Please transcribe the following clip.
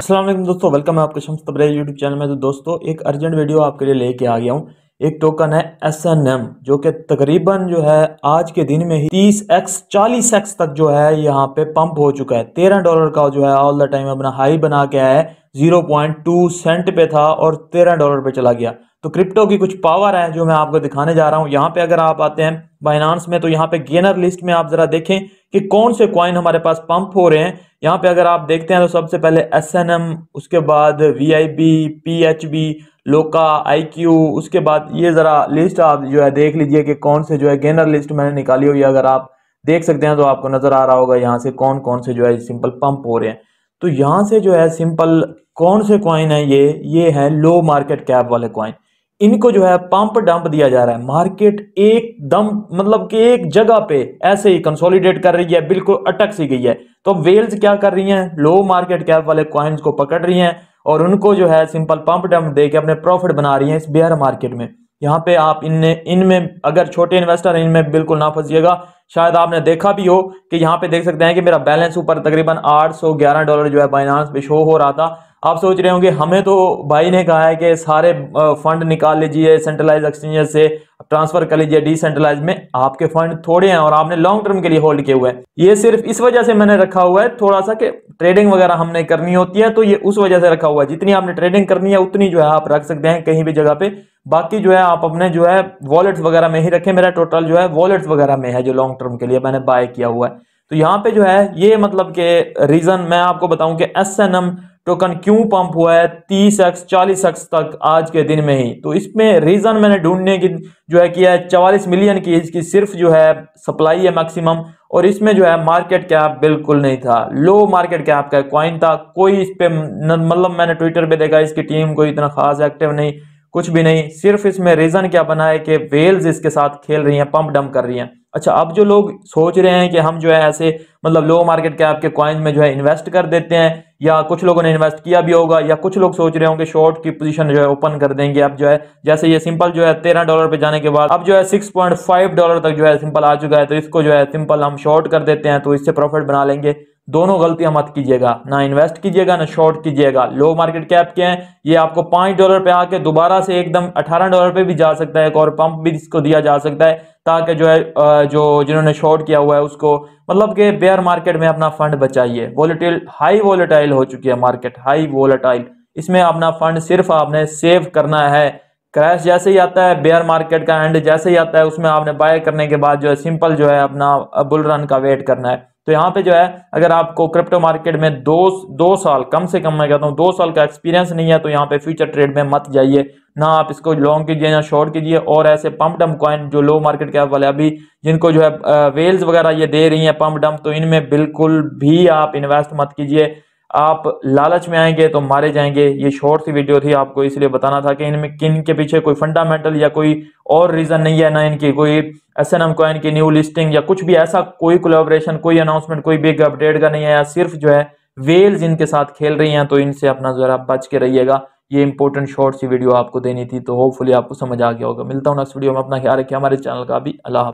असलम दोस्तों वेलकम है आपके शम्स तबरे यूट्यूब चैनल में तो दोस्तों एक अर्जेंट वीडियो आपके लिए लेके आ गया हूँ एक टोकन है एस एन एम जो कि तकरीबन जो है आज के दिन में ही तीस एक्स चालीस एक्स तक जो है यहाँ पे पंप हो चुका है तेरह डॉलर का जो है ऑल द टाइम अपना हाई बना के आया है जीरो पॉइंट टू सेंट पे था और तेरह डॉलर पे चला गया तो क्रिप्टो की कुछ पावर है जो मैं आपको दिखाने जा रहा हूँ यहाँ पे अगर आप आते हैं बाइनांस में तो यहाँ पे गेनर लिस्ट में आप जरा देखें कि कौन से क्वाइन हमारे पास पंप हो रहे हैं यहाँ पे अगर आप देखते हैं तो सबसे पहले एस एन एम उसके बाद V I B P H B लोका आई क्यू उसके बाद ये ज़रा लिस्ट आप जो है देख लीजिए कि कौन से जो है गेनर लिस्ट मैंने निकाली हुई है अगर आप देख सकते हैं तो आपको नज़र आ रहा होगा यहाँ से कौन कौन से जो है सिंपल पंप हो रहे हैं तो यहाँ से जो है सिंपल कौन से क्वाइन है ये ये है लो मार्केट कैप वाले क्वाइन इनको जो है पंप डंप दिया जा रहा है मार्केट एकदम मतलब कि एक जगह पे ऐसे ही कंसोलिडेट कर रही है बिल्कुल अटक सी गई है तो वेल्स क्या कर रही हैं लो मार्केट कैप वाले क्वाइंस को पकड़ रही हैं और उनको जो है सिंपल पंप डंप दे के अपने प्रॉफिट बना रही हैं इस बेयर मार्केट में यहाँ पे आप इन इनमें अगर छोटे इन्वेस्टर हैं इनमें बिल्कुल ना फंसिएगा शायद आपने देखा भी हो कि यहाँ पे देख सकते हैं कि मेरा बैलेंस ऊपर तकरीबन 811 डॉलर जो है बाइनांस पे शो हो रहा था आप सोच रहे होंगे हमें तो भाई ने कहा है कि सारे फंड निकाल लीजिए सेंट्रलाइज एक्सचेंजेस से ट्रांसफर कर लीजिए डिसेंट्रलाइज में आपके फंड थोड़े हैं और आपने लॉन्ग टर्म के लिए होल्ड किए हुए हैं ये सिर्फ इस वजह से मैंने रखा हुआ है थोड़ा सा कि ट्रेडिंग वगैरह हमने करनी होती है तो ये उस वजह से रखा हुआ है जितनी आपने ट्रेडिंग करनी है उतनी जो है आप रख सकते हैं कहीं भी जगह पे बाकी जो है आप अपने जो है वॉलेट्स वगैरह में ही रखें मेरा टोटल जो है वॉलेट्स वगैरह में है जो लॉन्ग टर्म के लिए मैंने बाय किया हुआ है तो यहाँ पे जो है ये मतलब के रीज़न मैं आपको बताऊं कि एस एन एम टोकन क्यों पंप हुआ है तीस एक्स चालीस एक्स तक आज के दिन में ही तो इसमें रीज़न मैंने ढूंढने की जो है किया है चवालीस मिलियन की इसकी सिर्फ जो है सप्लाई है मैक्सिमम और इसमें जो है मार्केट कैप बिल्कुल नहीं था लो मार्केट कैप का क्वाइन था कोई इस पे मतलब मैंने ट्विटर पर देखा इसकी टीम कोई इतना खास एक्टिव नहीं कुछ भी नहीं सिर्फ इसमें रीज़न क्या बना है कि वेल्स इसके साथ खेल रही हैं पंप डंप कर रही हैं अच्छा अब जो लोग सोच रहे हैं कि हम जो है ऐसे मतलब लो मार्केट कैप के कॉइन में जो है इन्वेस्ट कर देते हैं या कुछ लोगों ने इन्वेस्ट किया भी होगा या कुछ लोग सोच रहे होंगे शॉर्ट की पोजीशन जो है ओपन कर देंगे अब जो है जैसे ये सिंपल जो है तेरह डॉलर पे जाने के बाद अब जो है सिक्स पॉइंट फाइव डॉलर तक जो है सिंपल आ चुका है तो इसको जो है सिंपल हम शॉर्ट कर देते हैं तो इससे प्रॉफिट बना लेंगे दोनों गलतियां मत कीजिएगा ना इन्वेस्ट कीजिएगा ना शॉर्ट कीजिएगा लो मार्केट कैप के हैं ये आपको पांच डॉलर पे आके दोबारा से एकदम अठारह डॉलर पे भी जा सकता है एक और पंप भी इसको दिया जा सकता है ताकि जो है जो जिन्होंने शॉर्ट किया हुआ है उसको मतलब कि बेयर मार्केट में अपना फंड बचाइए वॉलेटाइल हाई वॉलेटाइल हो चुकी है मार्केट हाई वॉलेटाइल इसमें अपना फंड सिर्फ आपने सेव करना है क्रैश जैसे ही आता है बेयर मार्केट का एंड जैसे ही आता है उसमें आपने बाय करने के बाद जो है सिंपल जो है अपना बुल रन का वेट करना है तो यहाँ पे जो है अगर आपको क्रिप्टो मार्केट में दो दो साल कम से कम मैं कहता हूं दो साल का एक्सपीरियंस नहीं है तो यहाँ पे फ्यूचर ट्रेड में मत जाइए ना आप इसको लॉन्ग कीजिए ना शॉर्ट कीजिए और ऐसे पंप डम कॉइन जो लो मार्केट कैप वाले अभी जिनको जो है वेल्स वगैरह ये दे रही है पंप डम तो इनमें बिल्कुल भी आप इन्वेस्ट मत कीजिए आप लालच में आएंगे तो मारे जाएंगे ये शॉर्ट सी वीडियो थी आपको इसलिए बताना था कि इनमें किन के पीछे कोई फंडामेंटल या कोई और रीज़न नहीं है ना इनकी कोई एस एन एम कॉइन की न्यू लिस्टिंग या कुछ भी ऐसा कोई कोलेबोरेशन कोई अनाउंसमेंट कोई बिग अपडेट का नहीं है या सिर्फ जो है वेल्स इनके साथ खेल रही हैं तो इनसे अपना ज़रा बच के रहिएगा ये इंपॉर्टेंट शॉर्ट सी वीडियो आपको देनी थी तो होपफुली आपको समझ आ गया होगा मिलता हूँ नेक्स्ट वीडियो में अपना ख्याल रखिए हमारे चैनल का भी अल्लाह